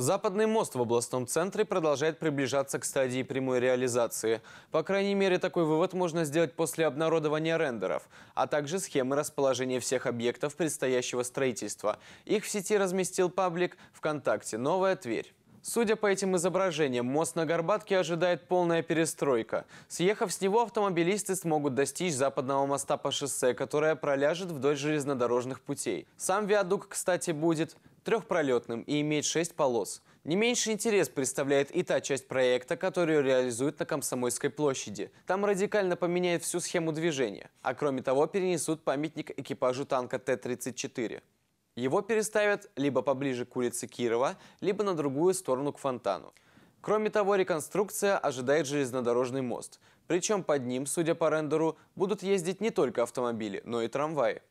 Западный мост в областном центре продолжает приближаться к стадии прямой реализации. По крайней мере, такой вывод можно сделать после обнародования рендеров, а также схемы расположения всех объектов предстоящего строительства. Их в сети разместил паблик ВКонтакте «Новая Тверь». Судя по этим изображениям, мост на Горбатке ожидает полная перестройка. Съехав с него, автомобилисты смогут достичь западного моста по шоссе, которое проляжет вдоль железнодорожных путей. Сам виадук, кстати, будет трехпролетным и имеет шесть полос. Не меньше интерес представляет и та часть проекта, которую реализуют на Комсомольской площади. Там радикально поменяют всю схему движения. А кроме того, перенесут памятник экипажу танка Т-34. Его переставят либо поближе к улице Кирова, либо на другую сторону к фонтану. Кроме того, реконструкция ожидает железнодорожный мост. Причем под ним, судя по рендеру, будут ездить не только автомобили, но и трамваи.